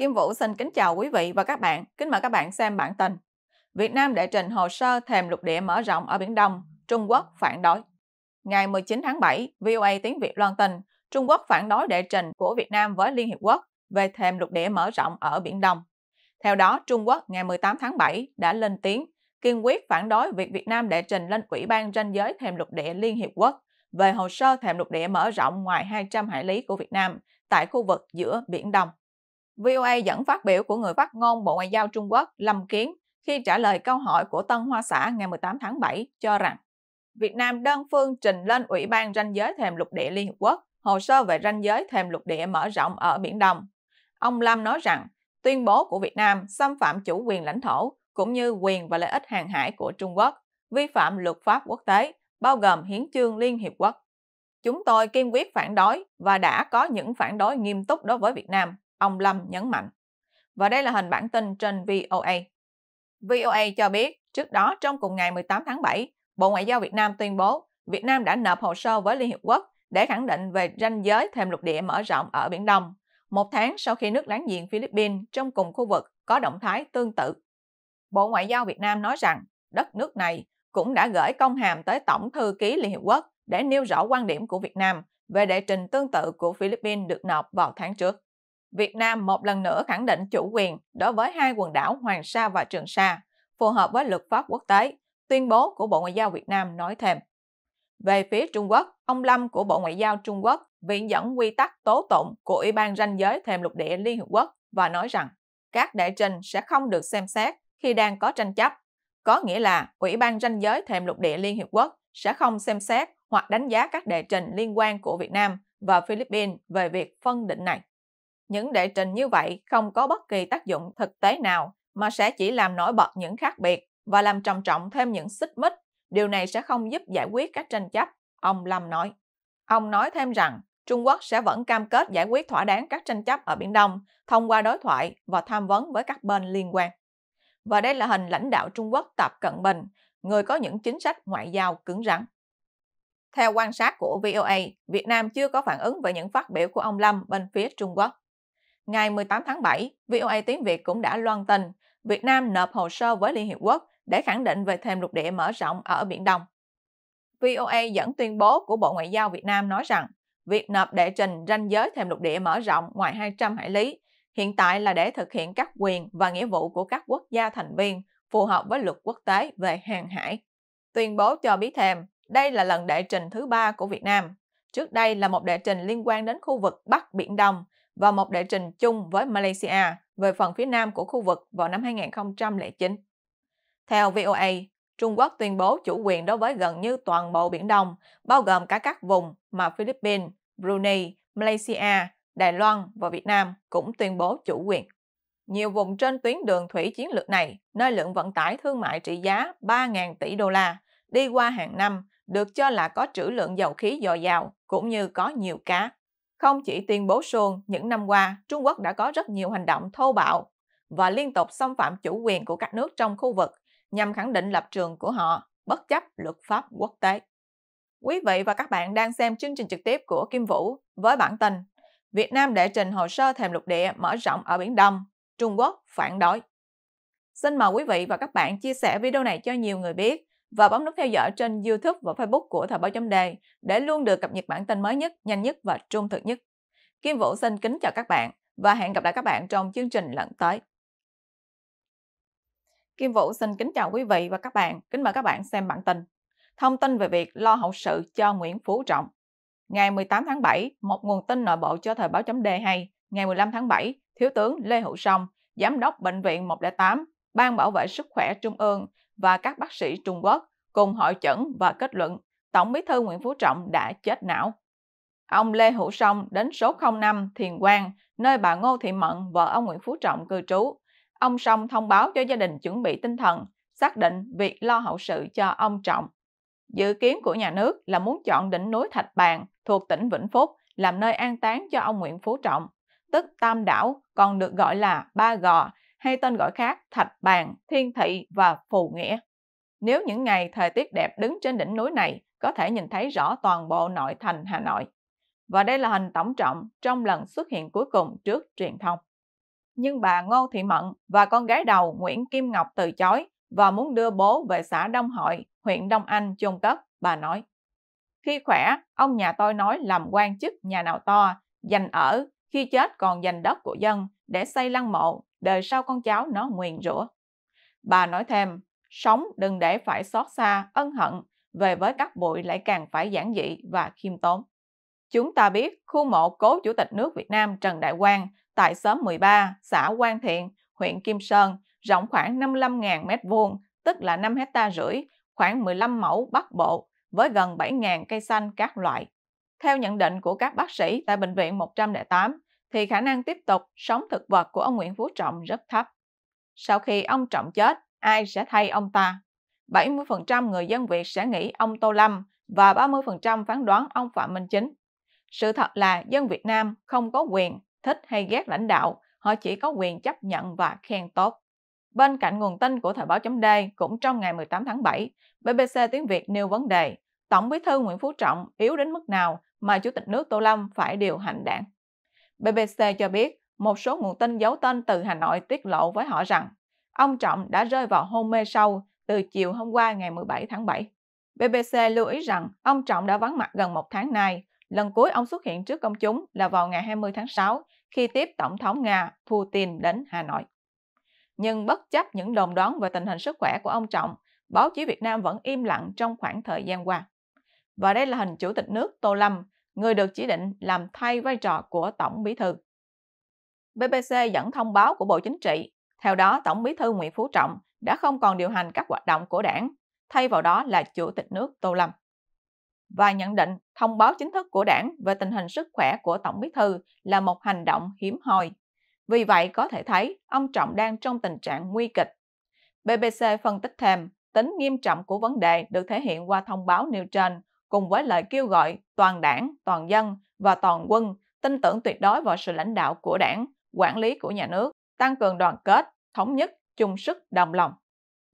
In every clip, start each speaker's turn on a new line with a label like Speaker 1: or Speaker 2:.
Speaker 1: Kim Vũ xin kính chào quý vị và các bạn. Kính mời các bạn xem bản tin. Việt Nam đệ trình hồ sơ thềm lục địa mở rộng ở Biển Đông, Trung Quốc phản đối. Ngày 19 tháng 7, VOA tiếng Việt loan tin, Trung Quốc phản đối đệ trình của Việt Nam với Liên Hiệp Quốc về thềm lục địa mở rộng ở Biển Đông. Theo đó, Trung Quốc ngày 18 tháng 7 đã lên tiếng kiên quyết phản đối việc Việt Nam đệ trình lên Ủy ban ranh giới thềm lục địa Liên Hiệp Quốc về hồ sơ thềm lục địa mở rộng ngoài 200 hải lý của Việt Nam tại khu vực giữa Biển Đông. VOA dẫn phát biểu của người phát ngôn Bộ Ngoại giao Trung Quốc Lâm Kiến khi trả lời câu hỏi của Tân Hoa Xã ngày 18 tháng 7 cho rằng Việt Nam đơn phương trình lên Ủy ban ranh giới thềm lục địa Liên Hợp Quốc hồ sơ về ranh giới thềm lục địa mở rộng ở Biển Đông. Ông Lâm nói rằng tuyên bố của Việt Nam xâm phạm chủ quyền lãnh thổ cũng như quyền và lợi ích hàng hải của Trung Quốc, vi phạm luật pháp quốc tế, bao gồm hiến chương Liên Hiệp Quốc. Chúng tôi kiên quyết phản đối và đã có những phản đối nghiêm túc đối với Việt Nam ông Lâm nhấn mạnh. Và đây là hình bản tin trên VOA. VOA cho biết, trước đó trong cùng ngày 18 tháng 7, Bộ Ngoại giao Việt Nam tuyên bố Việt Nam đã nộp hồ sơ với Liên Hiệp Quốc để khẳng định về ranh giới thềm lục địa mở rộng ở Biển Đông, một tháng sau khi nước láng giềng Philippines trong cùng khu vực có động thái tương tự. Bộ Ngoại giao Việt Nam nói rằng đất nước này cũng đã gửi công hàm tới Tổng thư ký Liên Hiệp Quốc để nêu rõ quan điểm của Việt Nam về đệ trình tương tự của Philippines được nộp vào tháng trước. Việt Nam một lần nữa khẳng định chủ quyền đối với hai quần đảo Hoàng Sa và Trường Sa, phù hợp với luật pháp quốc tế, tuyên bố của Bộ Ngoại giao Việt Nam nói thêm. Về phía Trung Quốc, ông Lâm của Bộ Ngoại giao Trung Quốc viện dẫn quy tắc tố tụng của Ủy ban ranh giới thềm lục địa Liên Hợp Quốc và nói rằng các đệ trình sẽ không được xem xét khi đang có tranh chấp, có nghĩa là Ủy ban ranh giới thềm lục địa Liên Hiệp Quốc sẽ không xem xét hoặc đánh giá các đệ trình liên quan của Việt Nam và Philippines về việc phân định này những đệ trình như vậy không có bất kỳ tác dụng thực tế nào mà sẽ chỉ làm nổi bật những khác biệt và làm trầm trọng thêm những xích mích. Điều này sẽ không giúp giải quyết các tranh chấp, ông Lâm nói. Ông nói thêm rằng Trung Quốc sẽ vẫn cam kết giải quyết thỏa đáng các tranh chấp ở Biển Đông thông qua đối thoại và tham vấn với các bên liên quan. Và đây là hình lãnh đạo Trung Quốc Tập Cận Bình, người có những chính sách ngoại giao cứng rắn. Theo quan sát của VOA, Việt Nam chưa có phản ứng về những phát biểu của ông Lâm bên phía Trung Quốc. Ngày 18 tháng 7, VOA tiếng Việt cũng đã loan tin Việt Nam nộp hồ sơ với Liên Hiệp Quốc để khẳng định về thềm lục địa mở rộng ở Biển Đông. VOA dẫn tuyên bố của Bộ Ngoại giao Việt Nam nói rằng việc nộp đệ trình ranh giới thềm lục địa mở rộng ngoài 200 hải lý hiện tại là để thực hiện các quyền và nghĩa vụ của các quốc gia thành viên phù hợp với luật quốc tế về hàng hải. Tuyên bố cho biết thêm, đây là lần đệ trình thứ ba của Việt Nam. Trước đây là một đệ trình liên quan đến khu vực Bắc Biển Đông và một đệ trình chung với Malaysia về phần phía nam của khu vực vào năm 2009. Theo VOA, Trung Quốc tuyên bố chủ quyền đối với gần như toàn bộ Biển Đông, bao gồm cả các vùng mà Philippines, Brunei, Malaysia, Đài Loan và Việt Nam cũng tuyên bố chủ quyền. Nhiều vùng trên tuyến đường thủy chiến lược này, nơi lượng vận tải thương mại trị giá 3.000 tỷ đô la đi qua hàng năm, được cho là có trữ lượng dầu khí dồi dào cũng như có nhiều cá. Không chỉ tuyên bố suông, những năm qua, Trung Quốc đã có rất nhiều hành động thô bạo và liên tục xâm phạm chủ quyền của các nước trong khu vực nhằm khẳng định lập trường của họ, bất chấp luật pháp quốc tế. Quý vị và các bạn đang xem chương trình trực tiếp của Kim Vũ với bản tin Việt Nam đệ trình hồ sơ thềm lục địa mở rộng ở Biển Đông, Trung Quốc phản đối. Xin mời quý vị và các bạn chia sẻ video này cho nhiều người biết và bấm nút theo dõi trên YouTube và Facebook của Thời báo chấm đề để luôn được cập nhật bản tin mới nhất, nhanh nhất và trung thực nhất. Kim Vũ xin kính chào các bạn và hẹn gặp lại các bạn trong chương trình lần tới. Kim Vũ xin kính chào quý vị và các bạn, kính mời các bạn xem bản tin. Thông tin về việc lo hậu sự cho Nguyễn Phú Trọng. Ngày 18 tháng 7, một nguồn tin nội bộ cho thời báo chấm Đề hay, ngày 15 tháng 7, Thiếu tướng Lê Hữu Sông, Giám đốc Bệnh viện 108, Ban Bảo vệ Sức khỏe Trung ương và các bác sĩ Trung Quốc cùng hội chẩn và kết luận Tổng bí thư Nguyễn Phú Trọng đã chết não. Ông Lê Hữu Song đến số 05 Thiền Quang, nơi bà Ngô Thị Mận, vợ ông Nguyễn Phú Trọng cư trú. Ông Song thông báo cho gia đình chuẩn bị tinh thần, xác định việc lo hậu sự cho ông Trọng. Dự kiến của nhà nước là muốn chọn đỉnh núi Thạch Bàn thuộc tỉnh Vĩnh Phúc làm nơi an táng cho ông Nguyễn Phú Trọng, tức Tam Đảo còn được gọi là Ba Gò hay tên gọi khác Thạch Bàn, Thiên Thị và Phù Nghĩa. Nếu những ngày thời tiết đẹp đứng trên đỉnh núi này, có thể nhìn thấy rõ toàn bộ nội thành Hà Nội. Và đây là hình tổng trọng trong lần xuất hiện cuối cùng trước truyền thông. Nhưng bà Ngô Thị Mận và con gái đầu Nguyễn Kim Ngọc từ chối và muốn đưa bố về xã Đông Hội, huyện Đông Anh chôn cất, bà nói. Khi khỏe, ông nhà tôi nói làm quan chức nhà nào to, dành ở, khi chết còn dành đất của dân để xây lăng mộ đời sau con cháu nó nguyền rủa. Bà nói thêm, sống đừng để phải xót xa, ân hận, về với các bụi lại càng phải giản dị và khiêm tốn. Chúng ta biết khu mộ cố Chủ tịch nước Việt Nam Trần Đại Quang tại xóm 13, xã Quang Thiện, huyện Kim Sơn, rộng khoảng 55.000 m2, tức là 5 hecta rưỡi, khoảng 15 mẫu bắc bộ với gần 7.000 cây xanh các loại. Theo nhận định của các bác sĩ tại Bệnh viện 108, thì khả năng tiếp tục sống thực vật của ông Nguyễn Phú Trọng rất thấp. Sau khi ông Trọng chết, ai sẽ thay ông ta? 70% người dân Việt sẽ nghĩ ông Tô Lâm và 30% phán đoán ông Phạm Minh Chính. Sự thật là dân Việt Nam không có quyền thích hay ghét lãnh đạo, họ chỉ có quyền chấp nhận và khen tốt. Bên cạnh nguồn tin của Thời báo chấm D cũng trong ngày 18 tháng 7, BBC Tiếng Việt nêu vấn đề Tổng bí thư Nguyễn Phú Trọng yếu đến mức nào mà Chủ tịch nước Tô Lâm phải điều hành đảng. BBC cho biết một số nguồn tin giấu tên từ Hà Nội tiết lộ với họ rằng ông Trọng đã rơi vào hôn mê sâu từ chiều hôm qua ngày 17 tháng 7. BBC lưu ý rằng ông Trọng đã vắng mặt gần một tháng nay. Lần cuối ông xuất hiện trước công chúng là vào ngày 20 tháng 6 khi tiếp Tổng thống Nga Putin đến Hà Nội. Nhưng bất chấp những đồn đoán về tình hình sức khỏe của ông Trọng, báo chí Việt Nam vẫn im lặng trong khoảng thời gian qua. Và đây là hình Chủ tịch nước Tô Lâm người được chỉ định làm thay vai trò của Tổng Bí Thư. BBC dẫn thông báo của Bộ Chính trị, theo đó Tổng Bí Thư Nguyễn Phú Trọng đã không còn điều hành các hoạt động của đảng, thay vào đó là Chủ tịch nước Tô Lâm. Và nhận định thông báo chính thức của đảng về tình hình sức khỏe của Tổng Bí Thư là một hành động hiếm hoi. Vì vậy có thể thấy ông Trọng đang trong tình trạng nguy kịch. BBC phân tích thêm, tính nghiêm trọng của vấn đề được thể hiện qua thông báo nêu trên cùng với lời kêu gọi toàn đảng, toàn dân và toàn quân tin tưởng tuyệt đối vào sự lãnh đạo của đảng, quản lý của nhà nước, tăng cường đoàn kết, thống nhất, chung sức, đồng lòng.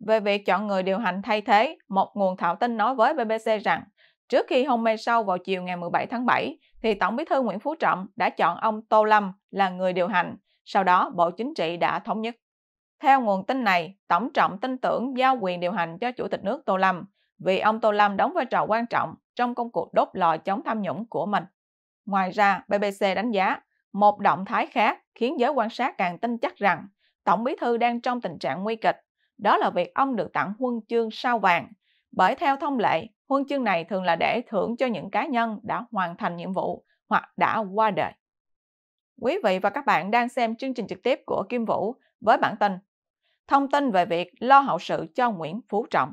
Speaker 1: Về việc chọn người điều hành thay thế, một nguồn thảo tin nói với BBC rằng trước khi hôn mê sâu vào chiều ngày 17 tháng 7, thì Tổng bí thư Nguyễn Phú Trọng đã chọn ông Tô Lâm là người điều hành, sau đó Bộ Chính trị đã thống nhất. Theo nguồn tin này, Tổng Trọng tin tưởng giao quyền điều hành cho Chủ tịch nước Tô Lâm, vì ông Tô Lâm đóng vai trò quan trọng trong công cuộc đốt lò chống tham nhũng của mình. Ngoài ra, BBC đánh giá một động thái khác khiến giới quan sát càng tin chắc rằng Tổng Bí Thư đang trong tình trạng nguy kịch, đó là việc ông được tặng huân chương sao vàng. Bởi theo thông lệ, huân chương này thường là để thưởng cho những cá nhân đã hoàn thành nhiệm vụ hoặc đã qua đời. Quý vị và các bạn đang xem chương trình trực tiếp của Kim Vũ với bản tin Thông tin về việc lo hậu sự cho Nguyễn Phú Trọng.